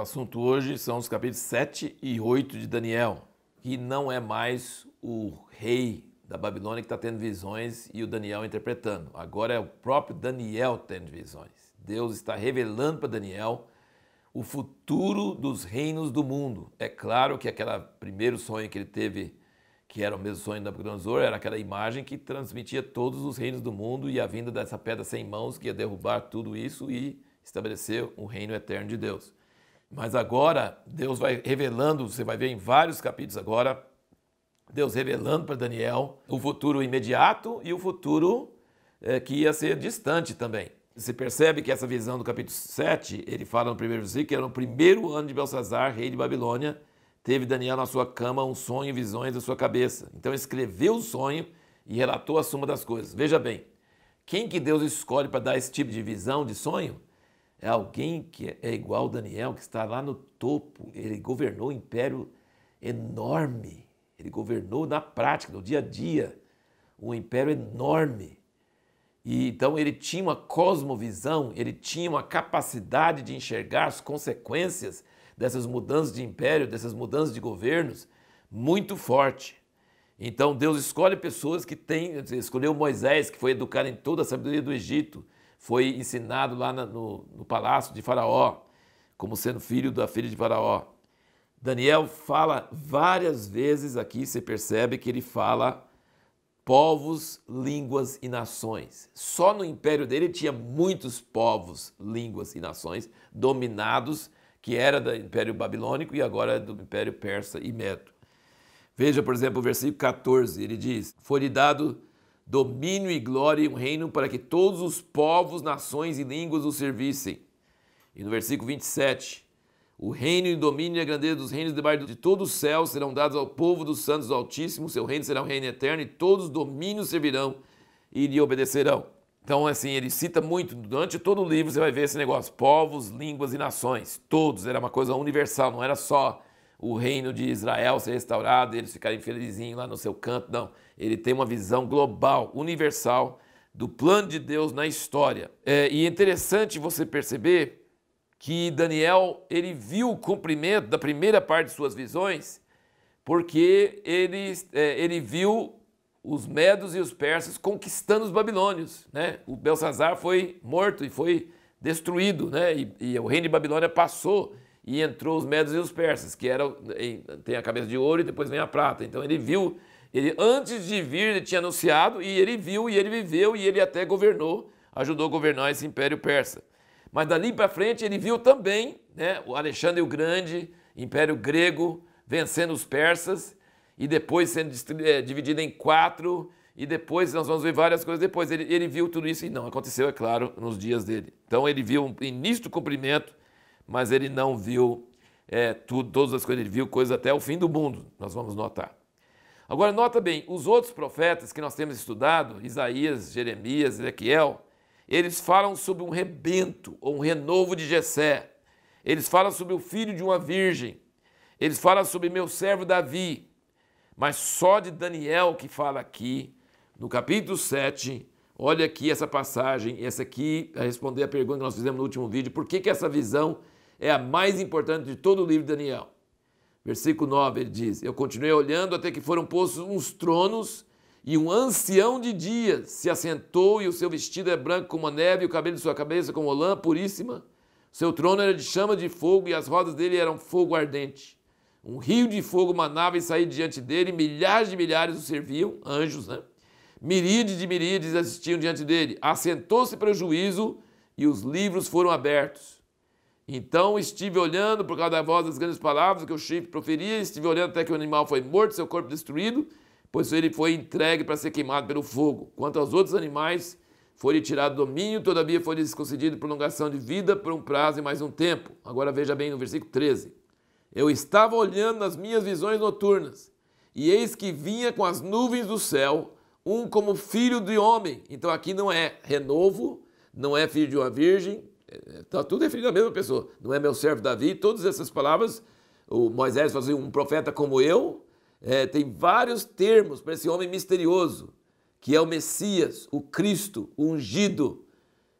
O assunto hoje são os capítulos 7 e 8 de Daniel, que não é mais o rei da Babilônia que está tendo visões e o Daniel interpretando. Agora é o próprio Daniel tendo visões. Deus está revelando para Daniel o futuro dos reinos do mundo. É claro que aquele primeiro sonho que ele teve, que era o mesmo sonho do Nabucodonosor, era aquela imagem que transmitia todos os reinos do mundo e a vinda dessa pedra sem mãos que ia derrubar tudo isso e estabelecer o reino eterno de Deus. Mas agora, Deus vai revelando, você vai ver em vários capítulos agora, Deus revelando para Daniel o futuro imediato e o futuro é, que ia ser distante também. Você percebe que essa visão do capítulo 7, ele fala no primeiro versículo que era no primeiro ano de Belsazar, rei de Babilônia, teve Daniel na sua cama um sonho e visões da sua cabeça. Então escreveu o sonho e relatou a suma das coisas. Veja bem, quem que Deus escolhe para dar esse tipo de visão, de sonho? É alguém que é igual Daniel, que está lá no topo. Ele governou um império enorme. Ele governou na prática, no dia a dia, um império enorme. E então ele tinha uma cosmovisão, ele tinha uma capacidade de enxergar as consequências dessas mudanças de império, dessas mudanças de governos, muito forte. Então Deus escolhe pessoas que têm, escolheu Moisés, que foi educado em toda a sabedoria do Egito, foi ensinado lá no, no palácio de Faraó, como sendo filho da filha de Faraó. Daniel fala várias vezes aqui, você percebe que ele fala povos, línguas e nações. Só no império dele tinha muitos povos, línguas e nações dominados, que era do Império Babilônico e agora é do Império Persa e Medo. Veja, por exemplo, o versículo 14, ele diz: Foi-lhe dado domínio e glória e um reino para que todos os povos, nações e línguas o servissem. E no versículo 27, o reino e o domínio e a grandeza dos reinos debaixo de todo o céu serão dados ao povo dos santos do Altíssimo, seu reino será um reino eterno e todos os domínios servirão e lhe obedecerão. Então, assim, ele cita muito, durante todo o livro você vai ver esse negócio, povos, línguas e nações, todos, era uma coisa universal, não era só o reino de Israel ser restaurado e eles ficarem felizinhos lá no seu canto. Não, ele tem uma visão global, universal, do plano de Deus na história. É, e é interessante você perceber que Daniel ele viu o cumprimento da primeira parte de suas visões, porque ele, é, ele viu os medos e os persas conquistando os babilônios. Né? O Belsazar foi morto e foi destruído, né? e, e o reino de Babilônia passou e entrou os medos e os persas, que era, tem a cabeça de ouro e depois vem a prata. Então ele viu, ele antes de vir ele tinha anunciado e ele viu e ele viveu e ele até governou, ajudou a governar esse império persa. Mas dali para frente ele viu também, né, o Alexandre o Grande, império grego, vencendo os persas e depois sendo é, dividido em quatro e depois nós vamos ver várias coisas depois. Ele, ele viu tudo isso e não aconteceu, é claro, nos dias dele. Então ele viu o um início do cumprimento mas ele não viu é, tudo, todas as coisas, ele viu coisas até o fim do mundo, nós vamos notar. Agora, nota bem, os outros profetas que nós temos estudado, Isaías, Jeremias, Ezequiel, eles falam sobre um rebento ou um renovo de Jessé. Eles falam sobre o filho de uma virgem. Eles falam sobre meu servo Davi. Mas só de Daniel que fala aqui, no capítulo 7, olha aqui essa passagem, essa aqui a responder a pergunta que nós fizemos no último vídeo, por que, que essa visão é a mais importante de todo o livro de Daniel. Versículo 9 ele diz: Eu continuei olhando até que foram postos uns tronos e um ancião de dia se assentou e o seu vestido é branco como a neve e o cabelo de sua cabeça como lã puríssima. Seu trono era de chama de fogo e as rodas dele eram fogo ardente. Um rio de fogo manava e saía diante dele, milhares de milhares o serviam, anjos, né? Miríades de miríades assistiam diante dele. Assentou-se para o juízo e os livros foram abertos. Então estive olhando por causa da voz das grandes palavras que o chifre proferia, estive olhando até que o animal foi morto, seu corpo destruído, pois ele foi entregue para ser queimado pelo fogo. Quanto aos outros animais, foi-lhe tirado domínio, todavia foi-lhes concedido prolongação de vida por um prazo e mais um tempo. Agora veja bem no versículo 13. Eu estava olhando nas minhas visões noturnas, e eis que vinha com as nuvens do céu, um como filho de homem. Então aqui não é renovo, não é filho de uma virgem, Está tudo definido à mesma pessoa. Não é meu servo Davi? Todas essas palavras, o Moisés fazia um profeta como eu. É, tem vários termos para esse homem misterioso, que é o Messias, o Cristo, o ungido,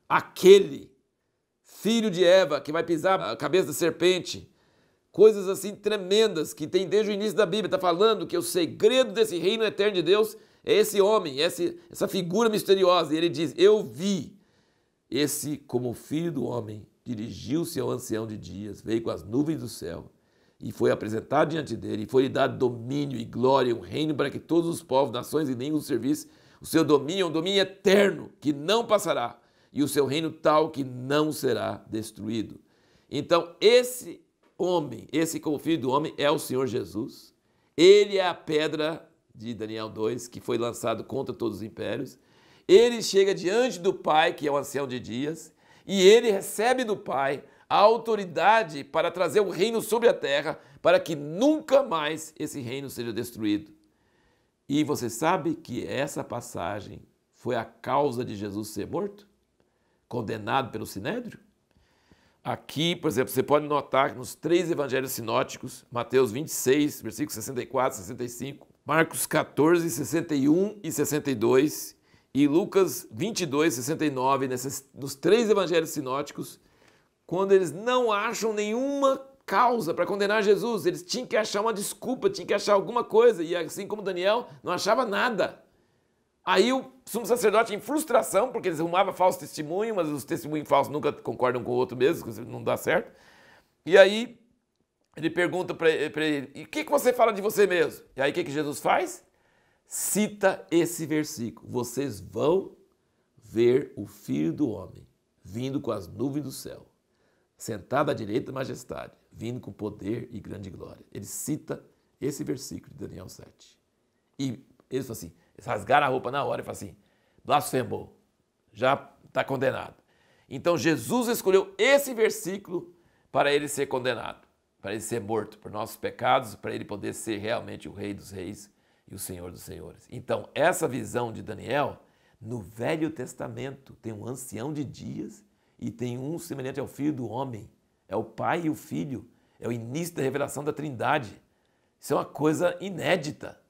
aquele, filho de Eva, que vai pisar a cabeça da serpente. Coisas assim tremendas que tem desde o início da Bíblia. Está falando que o segredo desse reino eterno de Deus é esse homem, essa figura misteriosa. E ele diz: Eu vi esse, como filho do homem, dirigiu-se ao ancião de dias, veio com as nuvens do céu e foi apresentado diante dele, e foi-lhe dado domínio e glória, um reino para que todos os povos, nações e línguas servissem. O seu domínio é um domínio eterno, que não passará, e o seu reino tal que não será destruído. Então, esse homem, esse como filho do homem, é o Senhor Jesus. Ele é a pedra de Daniel 2, que foi lançado contra todos os impérios ele chega diante do pai, que é o ancião de dias, e ele recebe do pai a autoridade para trazer o reino sobre a terra, para que nunca mais esse reino seja destruído. E você sabe que essa passagem foi a causa de Jesus ser morto? Condenado pelo Sinédrio? Aqui, por exemplo, você pode notar que nos três evangelhos sinóticos, Mateus 26, versículos 64, 65, Marcos 14, 61 e 62, e Lucas 22, 69, nesses, nos três evangelhos sinóticos, quando eles não acham nenhuma causa para condenar Jesus, eles tinham que achar uma desculpa, tinham que achar alguma coisa, e assim como Daniel, não achava nada. Aí o sumo sacerdote, em frustração, porque eles arrumavam falso testemunho, mas os testemunhos falsos nunca concordam com o outro mesmo, não dá certo. E aí ele pergunta para ele, e o que, que você fala de você mesmo? E aí o que, que Jesus faz? cita esse versículo: Vocês vão ver o Filho do Homem vindo com as nuvens do céu, sentado à direita da majestade, vindo com poder e grande glória. Ele cita esse versículo de Daniel 7. E assim, eles falam assim: rasgaram a roupa na hora e falam assim: blasfemou, já está condenado. Então Jesus escolheu esse versículo para ele ser condenado, para ele ser morto por nossos pecados, para ele poder ser realmente o Rei dos Reis e o Senhor dos Senhores. Então, essa visão de Daniel, no Velho Testamento, tem um ancião de dias e tem um semelhante ao filho do homem. É o pai e o filho. É o início da revelação da Trindade. Isso é uma coisa inédita,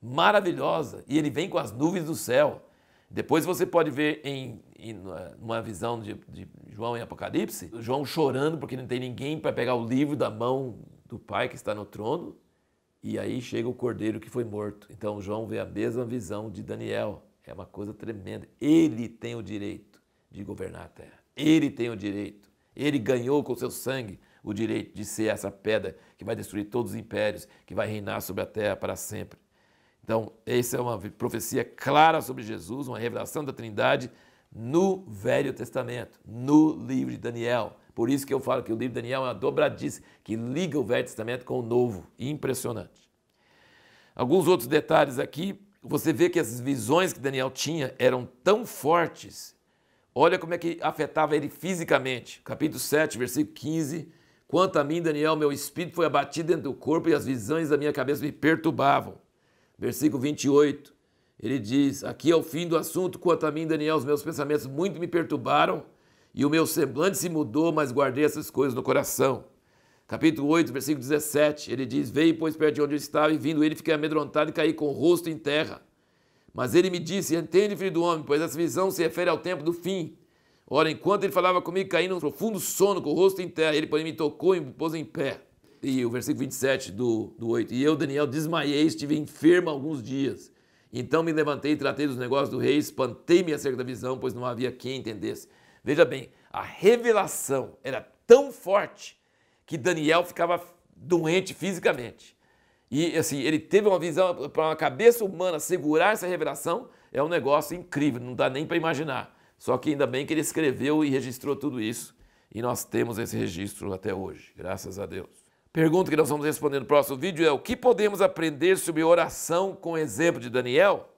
maravilhosa. E ele vem com as nuvens do céu. Depois você pode ver em, em uma visão de, de, João em Apocalipse, João chorando porque não tem ninguém para pegar o livro da mão do Pai que está no trono. E aí chega o cordeiro que foi morto. Então João vê a mesma visão de Daniel. É uma coisa tremenda. Ele tem o direito de governar a terra. Ele tem o direito. Ele ganhou com seu sangue o direito de ser essa pedra que vai destruir todos os impérios, que vai reinar sobre a terra para sempre. Então, essa é uma profecia clara sobre Jesus, uma revelação da Trindade no Velho Testamento, no livro de Daniel. Por isso que eu falo que o livro de Daniel é uma dobradiça que liga o Velho Testamento com o Novo. Impressionante. Alguns outros detalhes aqui, você vê que essas visões que Daniel tinha eram tão fortes. Olha como é que afetava ele fisicamente. Capítulo 7, versículo 15. Quanto a mim, Daniel, meu espírito foi abatido dentro do corpo e as visões da minha cabeça me perturbavam. Versículo 28. Ele diz: Aqui é o fim do assunto. Quanto a mim, Daniel, os meus pensamentos muito me perturbaram e o meu semblante se mudou, mas guardei essas coisas no coração. Capítulo 8, versículo 17, ele diz: Veio, pois, perto de onde eu estava, e vindo ele, fiquei amedrontado e caí com o rosto em terra. Mas ele me disse: Entende, filho do homem, pois essa visão se refere ao tempo do fim. Ora, enquanto ele falava comigo, caí num profundo sono, com o rosto em terra. Ele, porém, me tocou e me pôs em pé. E o versículo 27 do, do 8: E eu, Daniel, desmaiei, estive enfermo alguns dias. Então me levantei, tratei dos negócios do rei, espantei-me acerca da visão, pois não havia quem entendesse. Veja bem, a revelação era tão forte que Daniel ficava doente fisicamente. E assim, ele teve uma visão para uma cabeça humana segurar essa revelação, é um negócio incrível, não dá nem para imaginar. Só que ainda bem que ele escreveu e registrou tudo isso, e nós temos esse registro até hoje, graças a Deus. Pergunta que nós vamos responder no próximo vídeo é: o que podemos aprender sobre oração com o exemplo de Daniel?